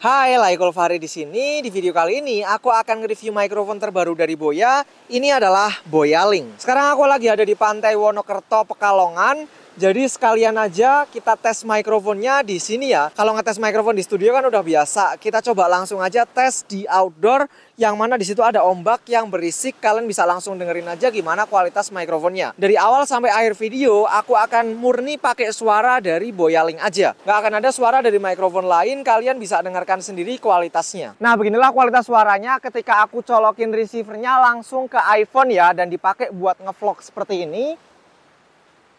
Hai, Laikul Fahri di sini. Di video kali ini aku akan nge-review mikrofon terbaru dari Boya. Ini adalah Boya Link. Sekarang aku lagi ada di Pantai Wonokerto, Pekalongan jadi sekalian aja kita tes mikrofonnya di sini ya. Kalau ngetes mikrofon di studio kan udah biasa. Kita coba langsung aja tes di outdoor yang mana di situ ada ombak yang berisik. Kalian bisa langsung dengerin aja gimana kualitas mikrofonnya. Dari awal sampai akhir video aku akan murni pakai suara dari Boyaling aja. Gak akan ada suara dari mikrofon lain. Kalian bisa dengarkan sendiri kualitasnya. Nah beginilah kualitas suaranya ketika aku colokin receivernya langsung ke iPhone ya dan dipakai buat ngevlog seperti ini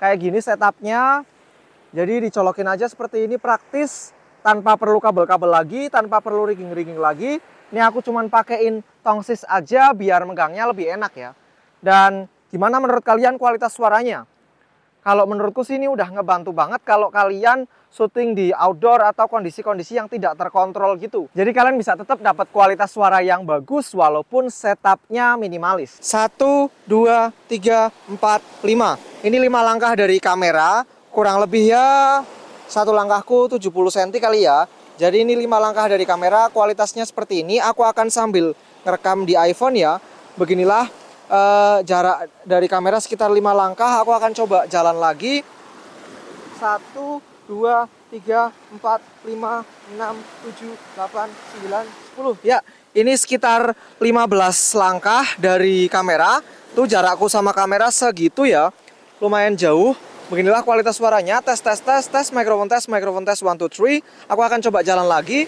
kayak gini setupnya. Jadi dicolokin aja seperti ini praktis tanpa perlu kabel-kabel lagi, tanpa perlu rigging-rigging lagi. Ini aku cuman pakein tongsis aja biar megangnya lebih enak ya. Dan gimana menurut kalian kualitas suaranya? Kalau menurutku sih ini udah ngebantu banget kalau kalian syuting di outdoor atau kondisi-kondisi yang tidak terkontrol gitu. Jadi kalian bisa tetap dapat kualitas suara yang bagus walaupun setupnya minimalis. Satu, dua, tiga, empat, lima. Ini lima langkah dari kamera, kurang lebih ya satu langkahku 70 cm kali ya. Jadi ini lima langkah dari kamera, kualitasnya seperti ini. Aku akan sambil ngerekam di iPhone ya. Beginilah uh, jarak dari kamera sekitar 5 langkah. Aku akan coba jalan lagi. 1, 2, 3, 4, 5, 6, 7, 8, 9, 10. Ya, ini sekitar 15 langkah dari kamera. Tuh jarakku sama kamera segitu ya. Lumayan jauh. Beginilah kualitas suaranya. Tes, tes, tes, tes. Mikrofon tes, mikrofon tes, 1, 2, 3. Aku akan coba jalan lagi.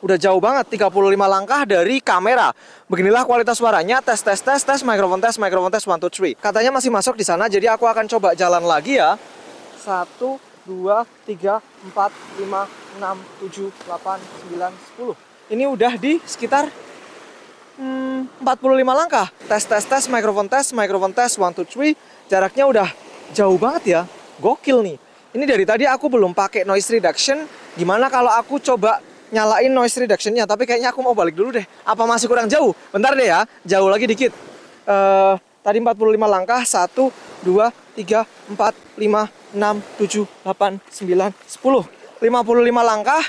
udah jauh banget 35 langkah dari kamera. Beginilah kualitas suaranya. Tes tes tes tes mikrofon tes mikrofon tes one two three Katanya masih masuk di sana jadi aku akan coba jalan lagi ya. satu dua tiga empat lima enam tujuh delapan sembilan sepuluh Ini udah di sekitar hmm, 45 langkah. Tes tes tes mikrofon tes mikrofon tes one two three Jaraknya udah jauh banget ya. Gokil nih. Ini dari tadi aku belum pakai noise reduction. Gimana kalau aku coba nyalain noise reductionnya tapi kayaknya aku mau balik dulu deh apa masih kurang jauh bentar deh ya jauh lagi dikit uh, tadi 45 langkah 1 2 3 4 5 6 7 8 9 10 55 langkah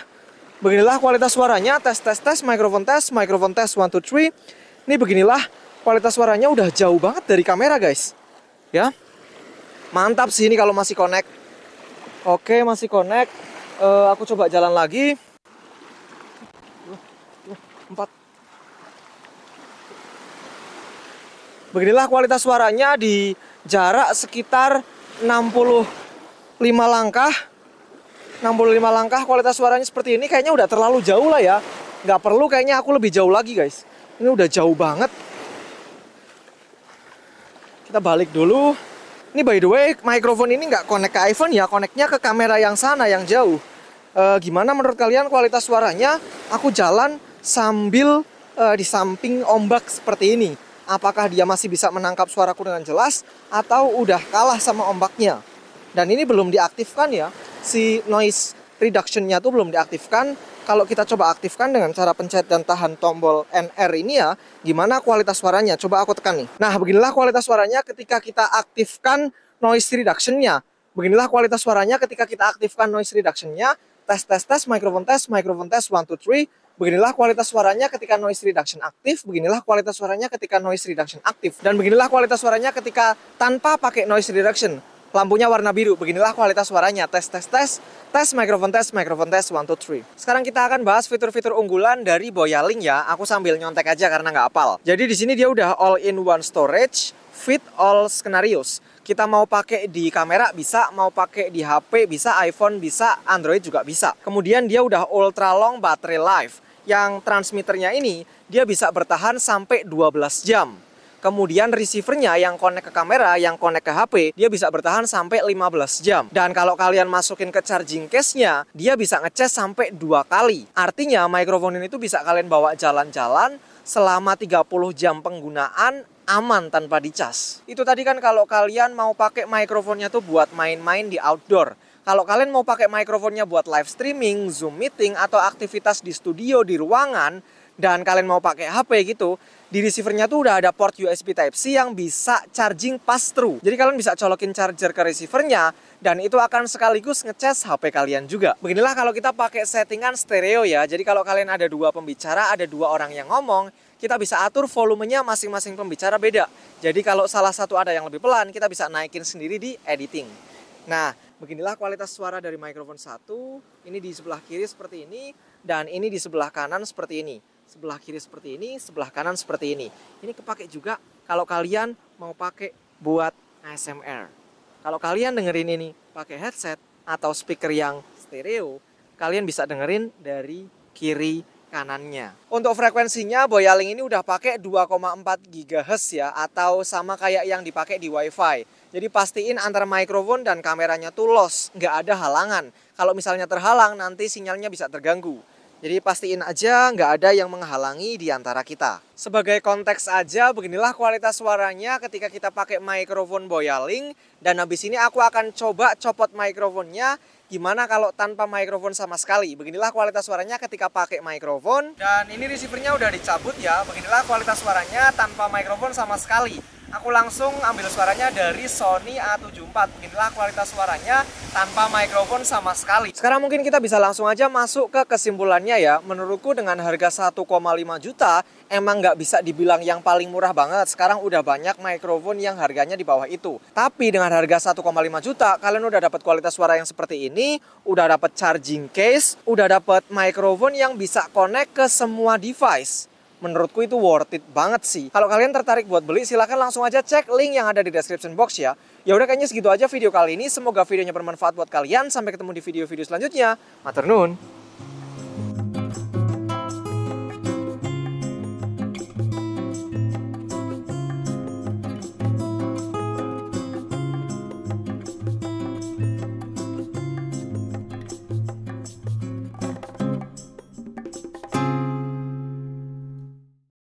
beginilah kualitas suaranya tes tes tes mikrofon tes mikrofon tes 1 2 3 ini beginilah kualitas suaranya udah jauh banget dari kamera guys ya mantap sih ini kalau masih connect oke masih connect uh, aku coba jalan lagi 4. Beginilah kualitas suaranya di jarak sekitar 65 langkah. 65 langkah kualitas suaranya seperti ini kayaknya udah terlalu jauh lah ya. Gak perlu kayaknya aku lebih jauh lagi guys. Ini udah jauh banget. Kita balik dulu. Ini by the way, mikrofon ini nggak connect ke iPhone ya, connectnya ke kamera yang sana, yang jauh. E, gimana menurut kalian kualitas suaranya? Aku jalan sambil uh, di samping ombak seperti ini. Apakah dia masih bisa menangkap suaraku dengan jelas atau udah kalah sama ombaknya? Dan ini belum diaktifkan ya, si noise reduction-nya tuh belum diaktifkan. Kalau kita coba aktifkan dengan cara pencet dan tahan tombol NR ini ya, gimana kualitas suaranya? Coba aku tekan nih. Nah, beginilah kualitas suaranya ketika kita aktifkan noise reduction-nya. Beginilah kualitas suaranya ketika kita aktifkan noise reduction-nya. Tes, tes, tes, microphone tes, microphone tes, 1, 2, 3. Beginilah kualitas suaranya ketika noise reduction aktif, beginilah kualitas suaranya ketika noise reduction aktif, dan beginilah kualitas suaranya ketika tanpa pakai noise reduction lampunya warna biru. Beginilah kualitas suaranya. Tes, tes, tes. Tes mikrofon tes, mikrofon tes, one two three. Sekarang kita akan bahas fitur-fitur unggulan dari Boyaling ya. Aku sambil nyontek aja karena nggak apal. Jadi di sini dia udah all-in-one storage, fit all scenarios. Kita mau pakai di kamera bisa, mau pakai di HP bisa, iPhone bisa, Android juga bisa. Kemudian dia udah ultra long battery life. Yang transmitternya ini, dia bisa bertahan sampai 12 jam. Kemudian receivernya yang connect ke kamera, yang connect ke HP, dia bisa bertahan sampai 15 jam. Dan kalau kalian masukin ke charging case-nya, dia bisa ngecas sampai dua kali. Artinya mikrofon ini tuh bisa kalian bawa jalan-jalan selama 30 jam penggunaan aman tanpa dicas. Itu tadi kan kalau kalian mau pakai mikrofonnya tuh buat main-main di outdoor. Kalau kalian mau pakai mikrofonnya buat live streaming, Zoom meeting, atau aktivitas di studio, di ruangan, dan kalian mau pakai HP gitu, di receivernya tuh udah ada port USB Type-C yang bisa charging pass through. Jadi kalian bisa colokin charger ke receivernya dan itu akan sekaligus ngecas HP kalian juga. Beginilah kalau kita pakai settingan stereo ya. Jadi kalau kalian ada dua pembicara, ada dua orang yang ngomong, kita bisa atur volumenya masing-masing pembicara beda. Jadi kalau salah satu ada yang lebih pelan, kita bisa naikin sendiri di editing. Nah, beginilah kualitas suara dari microphone satu. Ini di sebelah kiri seperti ini dan ini di sebelah kanan seperti ini sebelah kiri seperti ini, sebelah kanan seperti ini. Ini kepake juga kalau kalian mau pakai buat ASMR. Kalau kalian dengerin ini pakai headset atau speaker yang stereo, kalian bisa dengerin dari kiri kanannya. Untuk frekuensinya Boyaling ini udah pakai 2,4 GHz ya atau sama kayak yang dipakai di WiFi. Jadi pastiin antara mikrofon dan kameranya tuh los, nggak ada halangan. Kalau misalnya terhalang nanti sinyalnya bisa terganggu. Jadi pastiin aja nggak ada yang menghalangi di antara kita. Sebagai konteks aja, beginilah kualitas suaranya ketika kita pakai mikrofon boyaling. Dan habis ini aku akan coba copot mikrofonnya. Gimana kalau tanpa mikrofon sama sekali? Beginilah kualitas suaranya ketika pakai mikrofon. Dan ini receivernya udah dicabut ya. Beginilah kualitas suaranya tanpa mikrofon sama sekali aku langsung ambil suaranya dari Sony A74. Inilah kualitas suaranya tanpa mikrofon sama sekali. Sekarang mungkin kita bisa langsung aja masuk ke kesimpulannya ya. Menurutku dengan harga 1,5 juta emang nggak bisa dibilang yang paling murah banget. Sekarang udah banyak mikrofon yang harganya di bawah itu. Tapi dengan harga 1,5 juta kalian udah dapat kualitas suara yang seperti ini, udah dapat charging case, udah dapat mikrofon yang bisa connect ke semua device menurutku itu worth it banget sih. Kalau kalian tertarik buat beli, silahkan langsung aja cek link yang ada di description box ya. Ya udah kayaknya segitu aja video kali ini. Semoga videonya bermanfaat buat kalian. Sampai ketemu di video-video selanjutnya. Maternun.